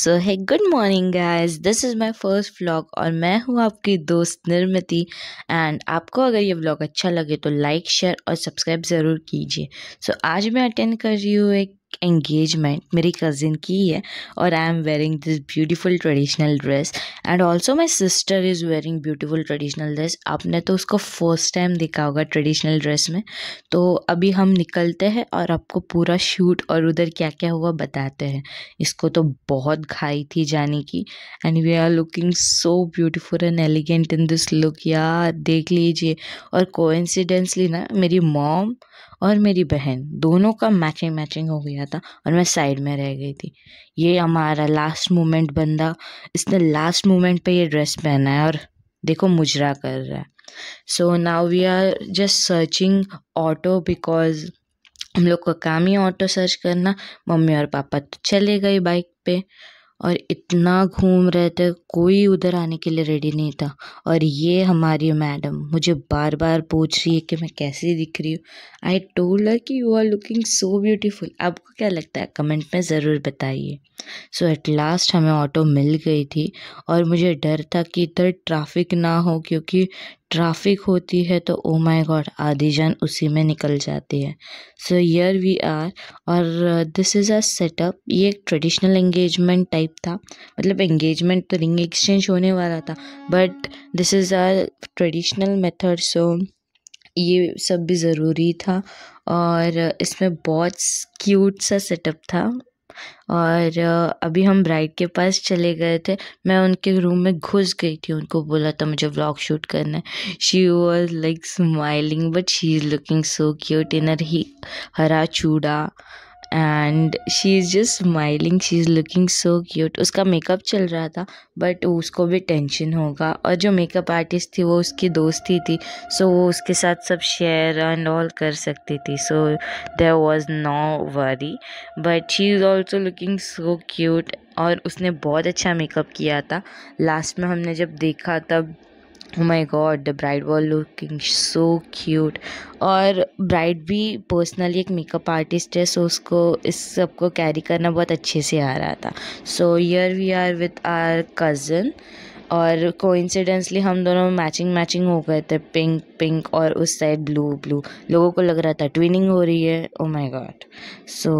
so hi good morning guys this is my first vlog और मैं हूँ आपकी दोस्त निर्मति एंड आपको अगर ये व्लॉग अच्छा लगे तो लाइक शेयर और सब्सक्राइब ज़रूर कीजिए सो so, आज मैं अटेंड कर रही हूँ एक एंगेजमेंट मेरी कज़िन की है और I am wearing this beautiful traditional dress and also my sister is wearing beautiful traditional dress आपने तो उसको फर्स्ट टाइम देखा होगा ट्रेडिशनल ड्रेस में तो अभी हम निकलते हैं और आपको पूरा शूट और उधर क्या क्या हुआ बताते हैं इसको तो बहुत घाई थी जाने की and we are looking so beautiful and elegant in this look यार देख लीजिए और कोइंसिडेंसली ना मेरी मॉम और मेरी बहन दोनों का मैचिंग मैचिंग हो गया गया था और मैं साइड में रह गई थी ये हमारा लास्ट मोमेंट बंदा इसने लास्ट मोमेंट पे ये ड्रेस पहना है और देखो मुजरा कर रहा है so now we are just searching auto because हम लोग का काम ही ऑटो सर्च करना मम्मी और पापा तो चले गए बाइक पे और इतना घूम रहे थे कोई उधर आने के लिए रेडी नहीं था और ये हमारी मैडम मुझे बार बार पूछ रही है कि मैं कैसी दिख रही हूँ आई टोल्ड हर कि you are looking so beautiful आपको क्या लगता है कमेंट में ज़रूर बताइए सो एट लास्ट हमें ऑटो मिल गई थी और मुझे डर था कि इधर ट्रैफिक ना हो क्योंकि ट्रैफिक होती है तो ओ माय गॉड आधी जान उसी में निकल जाती है सो यर वी आर और दिस इज़ अ सेटअप ये एक ट्रेडिशनल एंगेजमेंट टाइप था मतलब एंगेजमेंट तो रिंग एक्सचेंज होने वाला था but this is our traditional method so ये सब भी ज़रूरी था और इसमें बहुत क्यूट सा सेटअप था और अभी हम ब्राइड के पास चले गए थे मैं उनके रूम में घुस गई थी उनको बोला था मुझे व्लॉग शूट करना है she was like smiling but she is looking so cute in her ही हरा चूड़ा and she is just smiling she is looking so cute उसका मेकअप चल रहा था बट उसको भी टेंशन होगा और जो मेकअप आर्टिस्ट थी वो उसकी दोस्ती थी सो so, वो उसके साथ सब शेयर एंड ऑल कर सकती थी so there was no worry but she is also looking so cute और उसने बहुत अच्छा मेकअप किया था लास्ट में हमने जब देखा तब oh my god the bride was looking so cute और ब्राइड भी पर्सनली एक मेकअप आर्टिस्ट है सो उसको इस सबको कैरी करना बहुत अच्छे से आ रहा था so yeah we are with our cousin और कोइंसिडेंसली हम दोनों मैचिंग मैचिंग हो गए थे पिंक पिंक और उस साइड ब्लू ब्लू लोगों को लग रहा था ट्विनिंग हो रही है ओ माई गॉड सो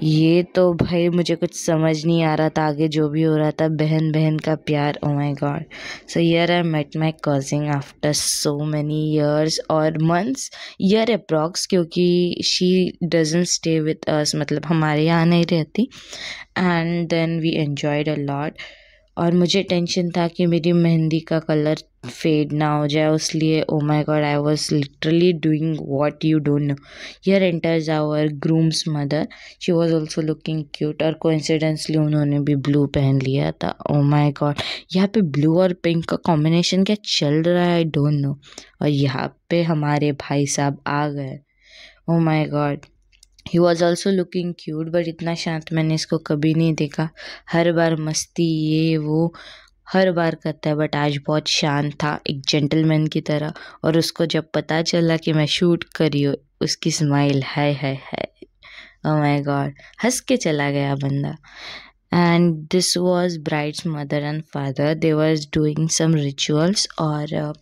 ये तो भाई मुझे कुछ समझ नहीं आ रहा था आगे जो भी हो रहा था बहन बहन का प्यार oh my God so yeah I met my cousin after so many years और मंथ्स यर अप्रॉक्स क्योंकि she doesn't stay with us मतलब हमारे यहाँ नहीं रहती and then we enjoyed a lot और मुझे टेंशन था कि मेरी मेहंदी का कलर फेड ना हो जाए उस लिए oh my God I was literally doing what you don't know here enters our groom's mother she was also looking cute और कोइंसिडेंसली उन्होंने भी ब्लू पहन लिया था ओ माय गॉड यहाँ पे ब्लू और पिंक का कॉम्बिनेशन क्या चल रहा है आई डोंट नो और यहाँ पे हमारे भाई साहब आ गए oh my God he was also looking cute but इतना शांत मैंने इसको कभी नहीं देखा हर बार मस्ती ये वो हर बार करता है बट आज बहुत शांत था एक जेंटलमैन की तरह और उसको जब पता चला कि मैं शूट करी हूँ उसकी स्माइल है है है माय गॉड हंस के चला गया बंदा and this was bride's mother and father they was doing some rituals और uh,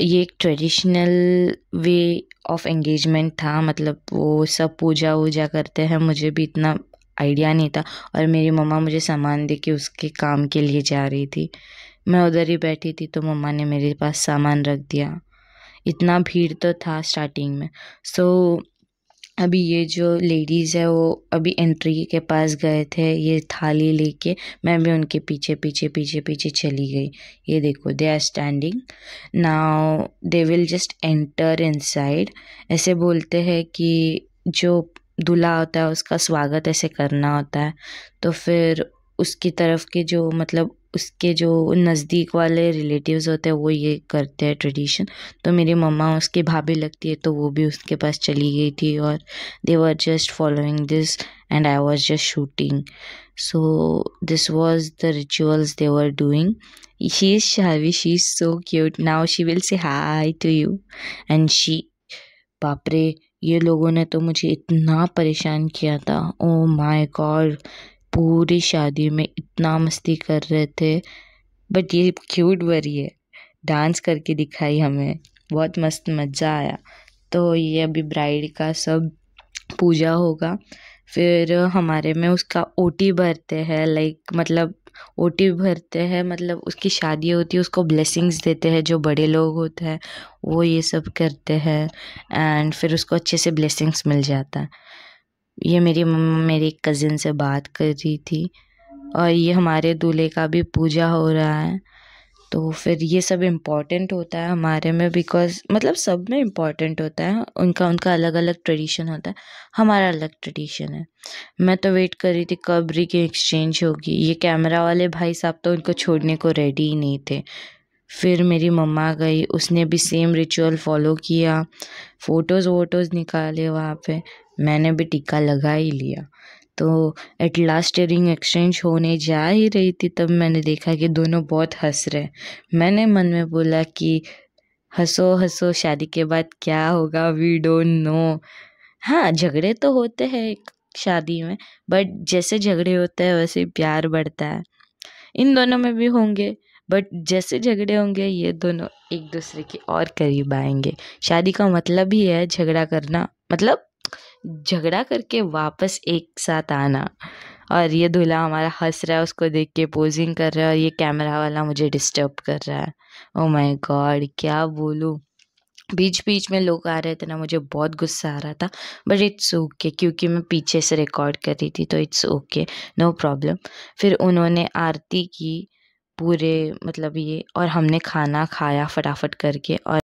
ये एक ट्रेडिशनल वे ऑफ एंगेजमेंट था मतलब वो सब पूजा वूजा करते हैं मुझे भी इतना आइडिया नहीं था और मेरी मम्मा मुझे सामान दे के उसके काम के लिए जा रही थी मैं उधर ही बैठी थी तो मम्मा ने मेरे पास सामान रख दिया इतना भीड़ तो था स्टार्टिंग में सो so, अभी ये जो लेडीज़ है वो अभी एंट्री के पास गए थे ये थाली लेके मैं भी उनके पीछे पीछे पीछे पीछे चली गई ये देखो they are standing now they will just enter inside ऐसे बोलते हैं कि जो दूल्हा होता है उसका स्वागत ऐसे करना होता है तो फिर उसकी तरफ के जो मतलब उसके जो नज़दीक वाले रिलेटिव्स होते हैं वो ये करते हैं ट्रेडिशन तो मेरी मम्मा उसकी भाभी लगती है तो वो भी उसके पास चली गई थी और they were just following this and I was just shooting so this was the rituals they were doing she is शावी she is so cute now she will say hi to you and she बापरे ये लोगों ने तो मुझे इतना परेशान किया था ओ माई गॉड पूरी शादी में इतना मस्ती कर रहे थे बट ये क्यूट वरी है डांस करके दिखाई हमें बहुत मस्त मज़ा आया तो ये अभी ब्राइड का सब पूजा होगा फिर हमारे में उसका ओटी भरते हैं लाइक मतलब ओटी भरते हैं मतलब उसकी शादी होती है उसको ब्लेसिंग्स देते हैं जो बड़े लोग होते हैं वो ये सब करते हैं एंड फिर उसको अच्छे से ब्लेसिंग्स मिल जाता है ये मेरी मम्मा मेरी कज़िन से बात कर रही थी और ये हमारे दूल्हे का भी पूजा हो रहा है तो फिर ये सब इम्पॉर्टेंट होता है हमारे में बिकॉज मतलब सब में इम्पॉर्टेंट होता है उनका उनका अलग अलग ट्रेडिशन होता है हमारा अलग ट्रेडिशन है मैं तो वेट कर रही थी कब री की एक्सचेंज होगी ये कैमरा वाले भाई साहब तो उनको छोड़ने को रेडी ही नहीं थे फिर मेरी मम्मा गई उसने भी सेम रिचुअल फॉलो किया फ़ोटोज़ वोटोज़ निकाले वहाँ पे मैंने भी टीका लगा ही लिया तो एट लास्ट रिंग एक्सचेंज होने जा ही रही थी तब मैंने देखा कि दोनों बहुत हंस रहे मैंने मन में बोला कि हंसो हंसो शादी के बाद क्या होगा वी डोंट नो हाँ झगड़े तो होते हैं शादी में बट जैसे झगड़े होते हैं वैसे प्यार बढ़ता है इन दोनों में भी होंगे बट जैसे झगड़े होंगे ये दोनों एक दूसरे के और करीब आएंगे शादी का मतलब ही है झगड़ा करना मतलब झगड़ा करके वापस एक साथ आना और ये दूल्हा हमारा हंस रहा है उसको देख के पोजिंग कर रहा है और ये कैमरा वाला मुझे डिस्टर्ब कर रहा है ओ माय गॉड क्या बोलूँ बीच बीच में लोग आ रहे थे ना मुझे बहुत गुस्सा आ रहा था बट इट्स ओके क्योंकि मैं पीछे से रिकॉर्ड कर रही थी तो इट्स ओके नो प्रॉब्लम फिर उन्होंने आरती की पूरे मतलब ये और हमने खाना खाया फटाफट करके और